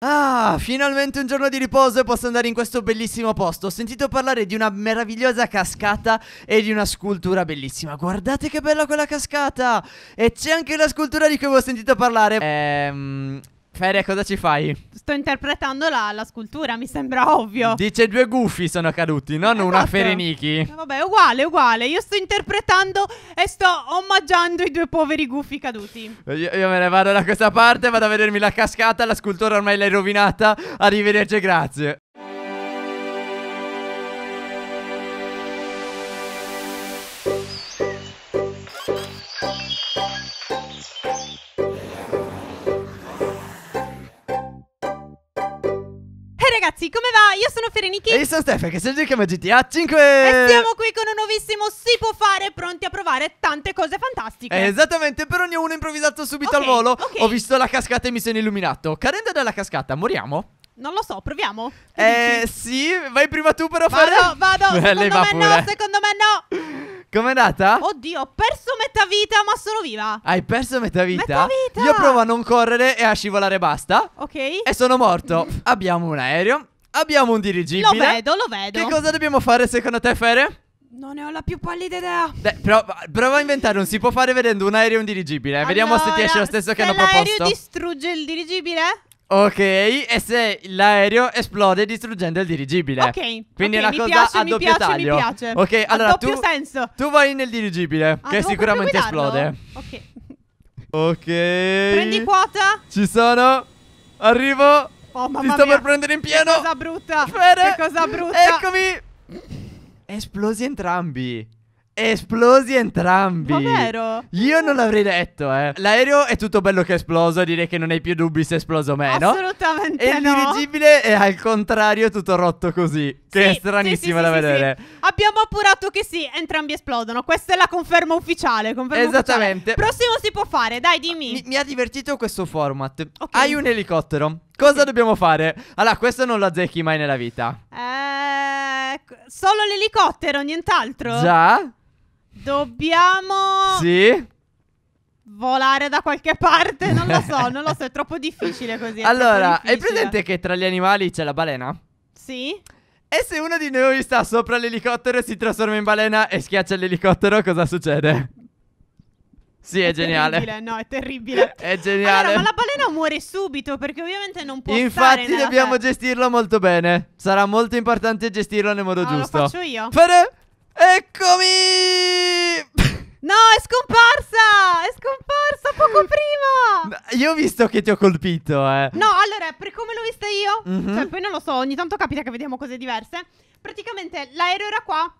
Ah, finalmente un giorno di riposo e posso andare in questo bellissimo posto. Ho sentito parlare di una meravigliosa cascata e di una scultura bellissima. Guardate che bella quella cascata! E c'è anche la scultura di cui ho sentito parlare. Ehm, Fede, cosa ci fai? Sto interpretando la, la, scultura, mi sembra ovvio. Dice due gufi sono caduti, non esatto. una Ferenichi. Eh, vabbè, uguale, uguale. Io sto interpretando e sto omaggiando i due poveri gufi caduti. Io, io, me ne vado da questa parte, vado a vedermi la cascata, la scultura ormai l'hai rovinata. Arrivederci, grazie. ragazzi, come va? Io sono Ferenichi E io sono Stefano, che siamo come GTA 5 E siamo qui con un nuovissimo Si può fare, pronti a provare tante cose fantastiche Esattamente, per ognuno improvvisato subito okay, al volo okay. Ho visto la cascata e mi sono illuminato Cadendo dalla cascata, moriamo? Non lo so, proviamo. Che eh, dici? sì, vai prima tu però fare. vado. Secondo me pure. no, secondo me no. Com'è andata? Oddio, ho perso metà vita, ma sono viva. Hai perso metà vita? Metà vita. Io provo a non correre e a scivolare basta. Ok. E sono morto. Abbiamo un aereo. Abbiamo un dirigibile. Lo vedo, lo vedo. Che cosa dobbiamo fare secondo te, Fere? Non ne ho la più pallida idea. Beh, prova, prova, a inventare un si può fare vedendo un aereo e un dirigibile. Allora, Vediamo se ti esce lo stesso che hanno proposto. L'aereo distrugge il dirigibile? Ok, e se l'aereo esplode distruggendo il dirigibile. Ok. Quindi okay, è una cosa piace, a doppio piace, taglio. Mi piace. Ok, a allora tu, senso. tu vai nel dirigibile ah, che sicuramente esplode. Ok. Ok. Prendi quota. Ci sono. Arrivo. Oh, mamma Ti sto mia. per prendere in pieno. Che cosa brutta. Fere. Che cosa brutta. Eccomi. Esplosi entrambi. Esplosi entrambi. Davvero? Io non l'avrei detto, eh. L'aereo è tutto bello che è esploso, direi che non hai più dubbi se è esploso o meno. Assolutamente e no. E il dirigibile è al contrario tutto rotto così, che sì, è stranissimo sì, sì, da vedere. Abbiamo appurato che sì, entrambi esplodono. Questa è la conferma ufficiale, conferma Esattamente. Ufficiale. Prossimo si può fare, dai, dimmi. Mi, mi ha divertito questo format. Okay. Hai un elicottero. Cosa dobbiamo fare? Allora, questo non lo azzecchi mai nella vita. Eh, solo l'elicottero, nient'altro. Già? Dobbiamo... Sì? Volare da qualche parte, non lo so, non lo so, è troppo difficile così. allora, difficile. è presente che tra gli animali c'è la balena? Sì. E se uno di noi sta sopra l'elicottero e si trasforma in balena e schiaccia l'elicottero, cosa succede? Sì, è, è geniale. no, è terribile. è geniale. Allora, ma la balena muore subito perché ovviamente non può Infatti dobbiamo terra. gestirlo molto bene. Sarà molto importante gestirlo nel modo ah, giusto. Lo faccio io. Fare Eccomi! No, è scomparsa! È scomparsa poco prima! Io ho visto che ti ho colpito, eh. No, allora, per come l'ho vista io, mm-hmm. cioè poi non lo so, ogni tanto capita che vediamo cose diverse. Praticamente l'aereo era qua,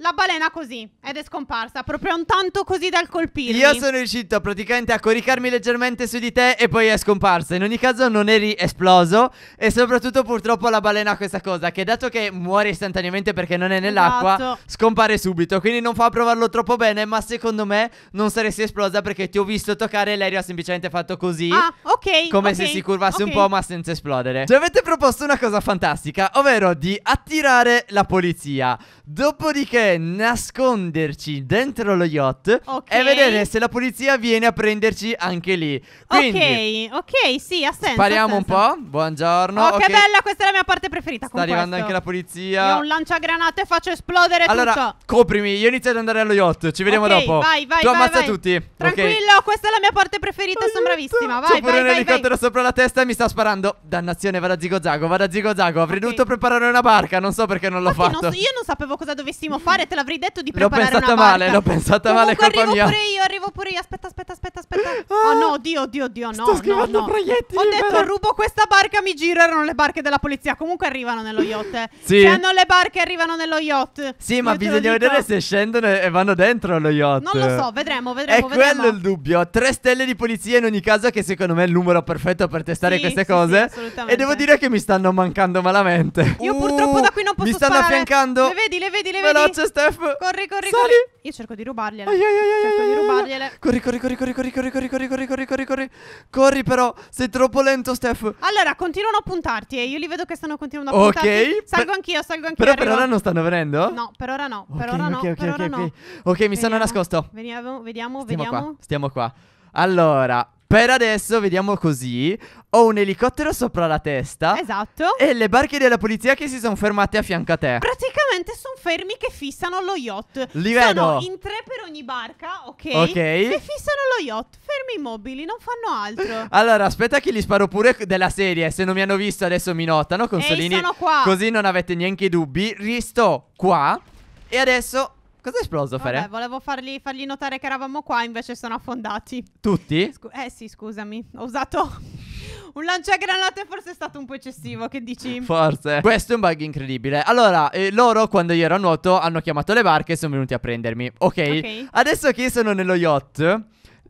la balena così ed è scomparsa, proprio un tanto così dal colpirmi. Io sono riuscito praticamente a coricarmi leggermente su di te e poi è scomparsa. In ogni caso non eri esploso e soprattutto purtroppo la balena ha questa cosa che dato che muore istantaneamente perché non è nell'acqua, esatto. scompare subito, quindi non fa provarlo troppo bene, ma secondo me non saresti esplosa perché ti ho visto toccare e Lerio ha semplicemente fatto così. Ah, ok. Come okay, se si curvasse okay. un po' ma senza esplodere. Ci avete proposto una cosa fantastica, ovvero di attirare la polizia. Dopodiché nasconderci dentro lo yacht okay. e vedere se la polizia viene a prenderci anche lì. Quindi, ok, ok, sì, ha senso. Spariamo un po'. Buongiorno. Oh, okay. che bella, questa è la mia parte preferita. Sta arrivando questo. anche la polizia. Io ho un lanciagranate e faccio esplodere allora, tutto. Allora, coprimi, io inizio ad andare allo yacht. Ci vediamo okay, dopo. Vai, vai. Tu vai, ammazza vai. tutti. Tranquillo, okay. questa è la mia parte preferita. Aiuto. Sono bravissima. Vai, C'ho pure vai, un elicottero vai. sopra la testa e mi sta sparando. Dannazione, vada zigo zigozago, vada zigo zigozago. Avrei dovuto preparare una barca. Non so perché non l'ho fatto. Non so, io non sapevo cosa dovessimo fare preparare, te l'avrei detto di preparare. L'ho pensata male, l'ho pensata male. Colpa arrivo mia. pure io, arrivo pure io. Aspetta, aspetta, aspetta, aspetta. Oh no, Dio, Dio, Dio, no. Sto scrivendo no, no. proiettili. Ho detto bella. rubo questa barca, mi giro. Erano le barche della polizia. Comunque arrivano nello yacht. Sì. Se hanno le barche, arrivano nello yacht. Sì, ma bisogna vedere se scendono e vanno dentro allo yacht. Non lo so, vedremo, vedremo. È vedremo. quello il dubbio. Tre stelle di polizia, in ogni caso, che secondo me è il numero perfetto per testare sì, queste sì, cose. Sì, e devo dire che mi stanno mancando malamente. Io purtroppo da qui non posso Mi stanno sparare. affiancando. Le vedi, le vedi, le vedi. Veloce c'è Steph. Corri, corri, Sali. corri. Io cerco di rubargliele. Ai, ai, ai, cerco di rubargliele. Corri, corri, corri, corri, corri, corri, corri, corri, corri, corri, corri, corri. Corri però, sei troppo lento, Steph. Allora, continuano a puntarti e eh. io li vedo che stanno continuando a okay. puntarti. Ok. Salgo anch'io, salgo anch'io. Però arrivo. per ora non stanno venendo? No, per ora no, per okay, ora no, okay, per ora no. Ok, mi vediamo. sono nascosto. Veniamo, vediamo, stiamo vediamo. Qua, stiamo qua. Allora, per adesso vediamo così Ho un elicottero sopra la testa Esatto E le barche della polizia che si sono fermate a fianco a te Praticamente praticamente sono fermi che fissano lo yacht. Li vedo. Sono in tre per ogni barca, ok? Ok. E fissano lo yacht. Fermi immobili, non fanno altro. Allora, aspetta che gli sparo pure della serie. Se non mi hanno visto adesso mi notano, consolini. Ehi, sono qua. Così non avete neanche dubbi. Risto qua. E adesso Cosa è esploso, Fere? Vabbè, volevo fargli, fargli, notare che eravamo qua, invece sono affondati. Tutti? Scu eh sì, scusami. Ho usato un lanciagranate forse è stato un po' eccessivo, che dici? Forse. Questo è un bug incredibile. Allora, eh, loro quando io ero a nuoto hanno chiamato le barche e sono venuti a prendermi. Okay? ok. Adesso che io sono nello yacht,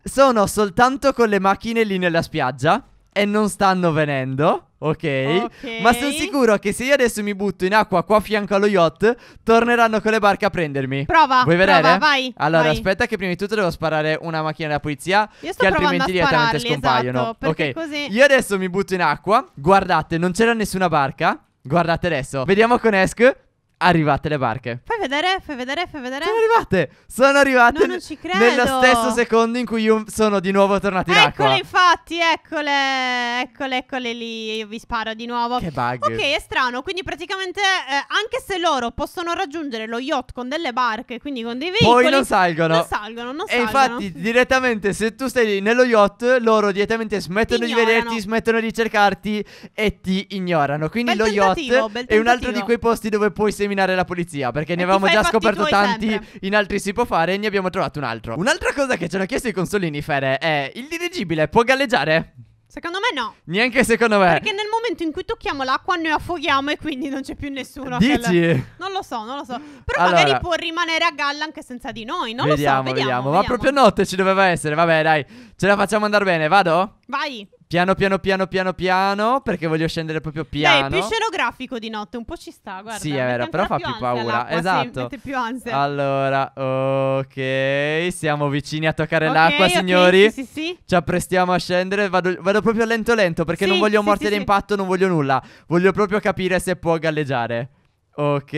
sono soltanto con le macchine lì nella spiaggia e non stanno venendo. Okay. ok. Ma sono sicuro che se io adesso mi butto in acqua qua a fianco allo yacht, torneranno con le barche a prendermi. Prova. Vuoi vedere? Prova, vai. Allora, vai. aspetta che prima di tutto devo sparare una macchina della polizia. Io sto che altrimenti direttamente scompaiono. Esatto, ok. Così... Io adesso mi butto in acqua. Guardate, non c'era nessuna barca. Guardate adesso. Vediamo con Esk. Arrivate le barche. Fai vedere, fai vedere, fai vedere. Sono arrivate! Sono arrivate! No, non ci credo! Nello stesso secondo in cui io sono di nuovo tornato in eccole, acqua. Eccole, infatti, eccole, eccole, eccole lì. Io vi sparo di nuovo. Che bug. Ok, è strano. Quindi, praticamente, eh, anche se loro possono raggiungere lo yacht con delle barche, quindi con dei veicoli. Poi non salgono. Non salgono, non e salgono. E infatti, direttamente, se tu stai nello yacht, loro direttamente smettono di vederti, smettono di cercarti e ti ignorano. Quindi, bel lo yacht è un altro di quei posti dove puoi seminare la polizia perché è ne avevamo già scoperto tanti sempre. in altri si può fare e ne abbiamo trovato un altro. Un'altra cosa che ci hanno chiesto i consolini Fere è il dirigibile può galleggiare? Secondo me no. Neanche secondo me. Perché nel momento in cui tocchiamo l'acqua noi affoghiamo e quindi non c'è più nessuno. Dici? Che... Non lo so, non lo so. Però allora... magari può rimanere a galla anche senza di noi. Non vediamo, lo so. Vediamo, vediamo. Ma vediamo. proprio notte ci doveva essere. Vabbè, dai, ce la facciamo andare bene. Vado? Vai. Piano piano piano piano piano perché voglio scendere proprio piano. Beh, è più scenografico di notte, un po' ci sta, guarda. Sì, è vero, però fa più, più paura. Esatto. Sì, più ansia. Allora, ok, siamo vicini a toccare okay, l'acqua, okay, signori. Sì, sì, sì. Ci apprestiamo a scendere, vado, vado proprio lento lento perché sì, non voglio sì, morte sì, d'impatto, non voglio nulla. Voglio proprio capire se può galleggiare. Ok.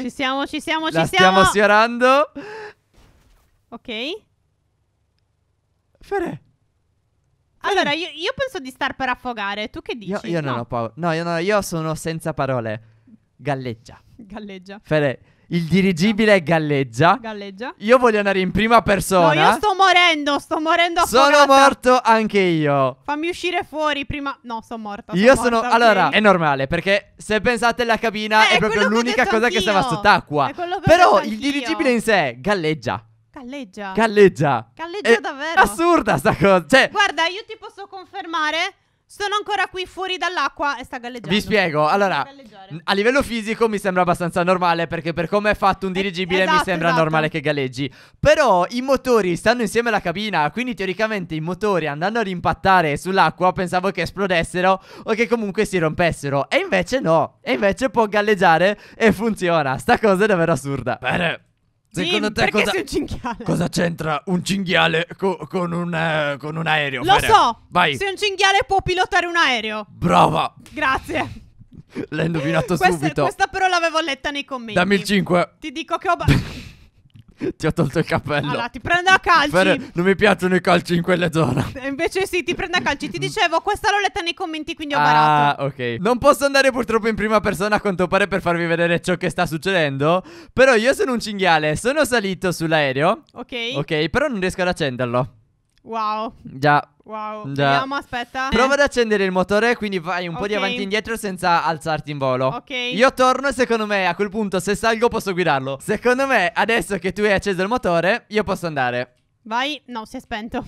Ci siamo, ci siamo, La ci siamo. stiamo sfiorando. Ok. Fere. Allora, io, io, penso di star per affogare. Tu che dici? Io, io no. non ho paura. No io, no, io sono senza parole. Galleggia. Galleggia. Fede, il dirigibile galleggia. Galleggia. Io voglio andare in prima persona. No, io sto morendo, sto morendo affogata. Sono morto anche io. Fammi uscire fuori prima. No, sono morto. io morta, sono. Okay. Allora, è normale perché se pensate alla cabina eh, è proprio l'unica che cosa anch'io. che stava sott'acqua. Però il dirigibile in sé galleggia. Galleggia. Galleggia. Galleggia palleggia davvero. Assurda sta cosa. Cioè, Guarda, io ti posso confermare. Sono ancora qui fuori dall'acqua e sta galleggiando. Vi spiego. Allora, a livello fisico mi sembra abbastanza normale perché per come è fatto un eh, dirigibile esatto, mi sembra esatto. normale che galleggi. Però i motori stanno insieme alla cabina, quindi teoricamente i motori andando a rimpattare sull'acqua pensavo che esplodessero o che comunque si rompessero e invece no. E invece può galleggiare e funziona. Sta cosa è davvero assurda. Bene. Secondo te cosa, cosa, c'entra un cinghiale co- con, un, eh, con, un, aereo? Lo Fere. so! Vai! Se un cinghiale può pilotare un aereo! Brava! Grazie! L'hai indovinato questa, subito! Questa però l'avevo letta nei commenti. Dammi il 5! Ti dico che ho... Ti ho tolto il cappello. Allora, ti prendo a calci. Per... Non mi piacciono i calci in quelle zone. Invece sì, ti prendo a calci. Ti dicevo, questa l'ho letta nei commenti, quindi ho ah, barato. Ah, ok. Non posso andare purtroppo in prima persona, a quanto pare, per farvi vedere ciò che sta succedendo. Però io sono un cinghiale. Sono salito sull'aereo. Ok. Ok, però non riesco ad accenderlo. Wow. Già. Wow. Già. Vediamo, aspetta. Prova ad accendere il motore, quindi vai un okay. po' di avanti e indietro senza alzarti in volo. Ok. Io torno e secondo me a quel punto se salgo posso guidarlo. Secondo me adesso che tu hai acceso il motore, io posso andare. Vai, no, si è spento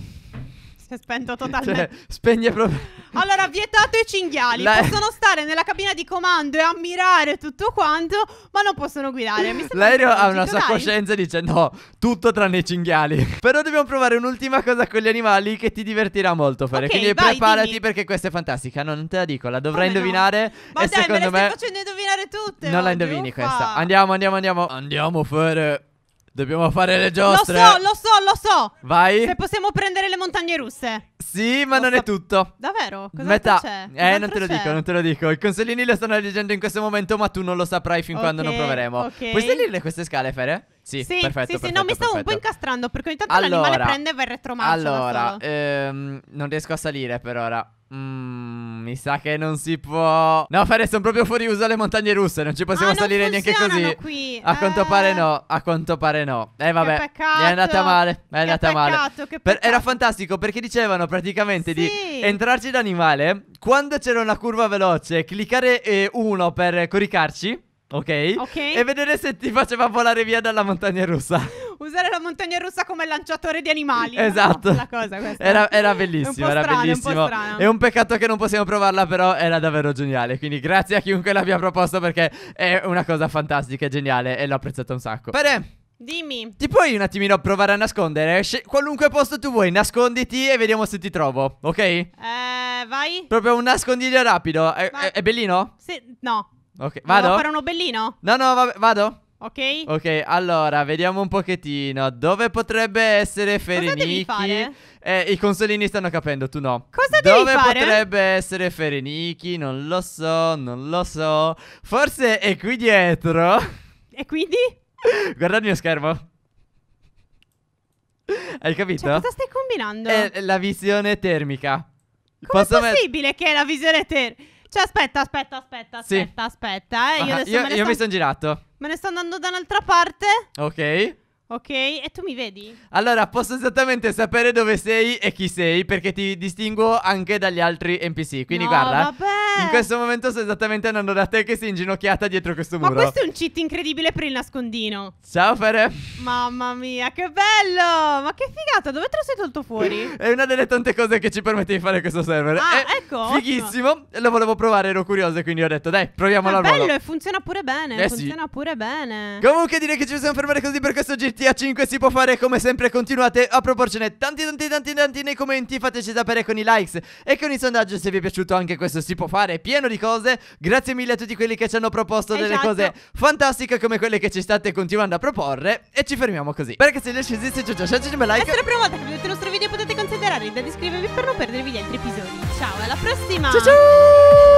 si è spento cioè, totalmente. Cioè, spegne proprio. Allora, vietato i cinghiali. La... Possono stare nella cabina di comando e ammirare tutto quanto, ma non possono guidare. Mi L'aereo ha una sua coscienza e dice no, tutto tranne i cinghiali. Però dobbiamo provare un'ultima cosa con gli animali che ti divertirà molto fare. Okay, Quindi vai, preparati dimmi. perché questa è fantastica. No, non te la dico, la dovrai Come indovinare. No? Ma e dai, secondo me, me... stai facendo indovinare tutte. Non la indovini questa. Andiamo, andiamo, andiamo. Andiamo a fare Dobbiamo fare le giostre. Lo so, lo so, lo so. Vai. Se possiamo prendere le montagne russe. Sì, ma lo non so. è tutto. Davvero? Cosa Metà. c'è? Eh, non te lo dico, non te lo dico. I consolini lo stanno leggendo in questo momento, ma tu non lo saprai fin okay, quando non proveremo. Okay. Puoi salire queste scale, Fere? Sì, sì, perfetto, sì, sì perfetto, no, mi stavo un po' incastrando perché ogni tanto allora, l'animale prende e per retromarcia. Allora, ehm, non riesco a salire per ora. Mmm, mi sa che non si può. No, Fede, sono proprio fuori uso le montagne russe. Non ci possiamo ah, salire neanche così. Qui. A eh... quanto pare no. A quanto pare no. Eh, vabbè. Che È andata male. È che andata peccato, male. Per... Era fantastico perché dicevano praticamente sì. di entrarci da animale. Quando c'era una curva veloce, cliccare eh, per coricarci. Ok? Ok. E vedere se ti faceva volare via dalla montagna russa usare la montagna russa come lanciatore di animali. Esatto. No, cosa, era, era bellissimo, era strana, bellissimo. è un peccato che non possiamo provarla, però era davvero geniale. Quindi grazie a chiunque l'abbia proposto perché è una cosa fantastica e geniale e l'ho apprezzata un sacco. Bene. Dimmi. Ti puoi un attimino provare a nascondere? Sce- qualunque posto tu vuoi, nasconditi e vediamo se ti trovo, ok? Eh, vai. Proprio un nascondiglio rapido. È, è, è bellino? Sì, no. Ok, vado. Devo fare un bellino? No, no, va- vado. Ok? Ok, allora, vediamo un pochettino. Dove potrebbe essere Fereniki? Eh, i consolini stanno capendo, tu no. Cosa Dove devi Dove potrebbe essere Fereniki? Non lo so, non lo so. Forse è qui dietro. E quindi? Guarda il mio schermo. Hai capito? Cioè, cosa stai combinando? È la visione termica. Com'è Posso possibile che è la visione termica? Cioè, aspetta, aspetta, aspetta, aspetta, sì. aspetta, eh. Io, ah, io, io sto... mi sono girato. Me ne sto andando da un'altra parte. Ok. Ok, e tu mi vedi? Allora, posso esattamente sapere dove sei e chi sei, perché ti distingo anche dagli altri NPC. Quindi no, guarda. Vabbè. In eh. questo momento sto esattamente andando da te che sei inginocchiata dietro questo muro. Ma questo è un cheat incredibile per il nascondino. Ciao Fere. Mamma mia, che bello! Ma che figata, dove te lo sei tolto fuori? è una delle tante cose che ci permette di fare questo server. Ah, è ecco. Fighissimo. Ottimo. Lo volevo provare, ero curioso, quindi ho detto, dai, proviamolo ah, al volo. bello e funziona pure bene. Eh, funziona sì. pure bene. Comunque direi che ci possiamo fermare così per questo GTA 5. Si può fare come sempre. Continuate a proporcene tanti, tanti, tanti, tanti nei commenti. Fateci sapere con i likes e con i sondaggi se vi è piaciuto anche questo si può fare mare pieno di cose. Grazie mille a tutti quelli che ci hanno proposto esatto. delle cose fantastiche come quelle che ci state continuando a proporre. E ci fermiamo così. Perché se riuscite a lasciateci un bel like. Se è la prima volta che vedete il nostro video potete considerare di iscrivervi per non perdervi gli altri episodi. Ciao, alla prossima! Ciao ciao!